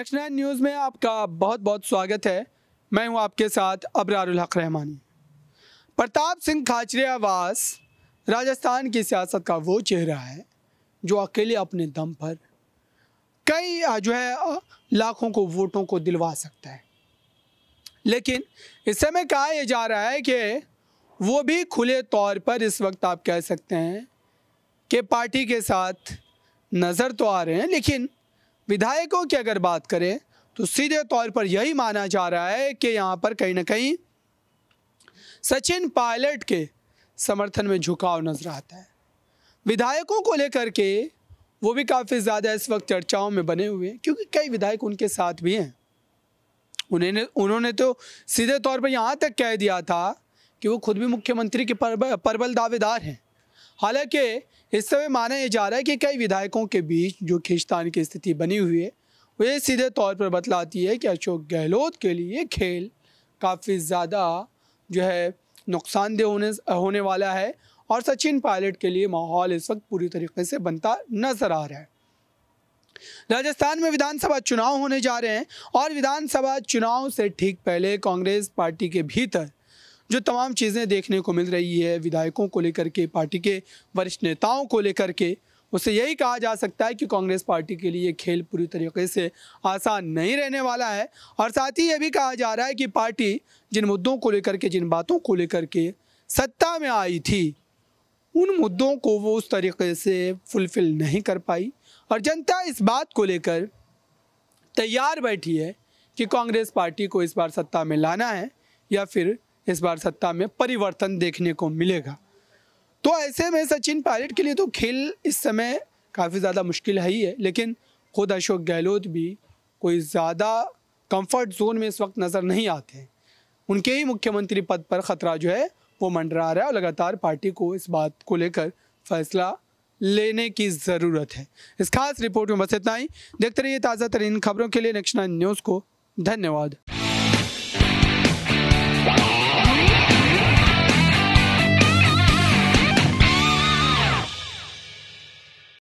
next nine news में आपका बहुत बहुत स्वागत है मैं हूं आपके साथ अबरारुल हक रहमानी प्रताप सिंह खाचरे आवास राजस्थान की सियासत का वो चेहरा है जो अकेले अपने दम पर कई जो है लाखों को वोटों को दिलवा सकता है लेकिन इस समय कहा यह जा रहा है कि वो भी खुले तौर पर इस वक्त आप कह सकते हैं कि पार्टी के साथ नज़र तो आ रहे हैं लेकिन विधायकों की अगर बात करें तो सीधे तौर पर यही माना जा रहा है कि यहाँ पर कहीं ना कहीं सचिन पायलट के समर्थन में झुकाव नजर आता है विधायकों को लेकर के वो भी काफ़ी ज़्यादा इस वक्त चर्चाओं में बने हुए हैं क्योंकि कई विधायक उनके साथ भी हैं उन्होंने उन्होंने तो सीधे तौर पर यहाँ तक कह दिया था कि वो खुद भी मुख्यमंत्री के परबल दावेदार हैं हालांकि इस समय माना यह जा रहा है कि कई विधायकों के बीच जो खींचतान की स्थिति बनी हुई है वह सीधे तौर पर बतलाती है कि अशोक गहलोत के लिए खेल काफ़ी ज़्यादा जो है नुकसानदेह होने होने वाला है और सचिन पायलट के लिए माहौल इस वक्त पूरी तरीके से बनता नजर आ रहा है राजस्थान में विधानसभा चुनाव होने जा रहे हैं और विधानसभा चुनाव से ठीक पहले कांग्रेस पार्टी के भीतर जो तमाम चीज़ें देखने को मिल रही है विधायकों को लेकर के पार्टी के वरिष्ठ नेताओं को लेकर के उससे यही कहा जा सकता है कि कांग्रेस पार्टी के लिए खेल पूरी तरीके से आसान नहीं रहने वाला है और साथ ही ये भी कहा जा रहा है कि पार्टी जिन मुद्दों को लेकर के जिन बातों को लेकर के सत्ता में आई थी उन मुद्दों को वो उस तरीके से फुलफिल नहीं कर पाई और जनता इस बात को लेकर तैयार बैठी है कि कांग्रेस पार्टी को इस बार सत्ता में लाना है या फिर इस बार सत्ता में परिवर्तन देखने को मिलेगा तो ऐसे में सचिन पायलट के लिए तो खेल इस समय काफ़ी ज़्यादा मुश्किल है ही है लेकिन खुद अशोक गहलोत भी कोई ज़्यादा कंफर्ट जोन में इस वक्त नज़र नहीं आते हैं उनके ही मुख्यमंत्री पद पर ख़तरा जो है वो मंडरा रहा है और लगातार पार्टी को इस बात को लेकर फैसला लेने की ज़रूरत है इस खास रिपोर्ट में बस इतना ही देखते रहिए ताज़ा तरीन खबरों के लिए नेक्स्ट न्यूज़ को धन्यवाद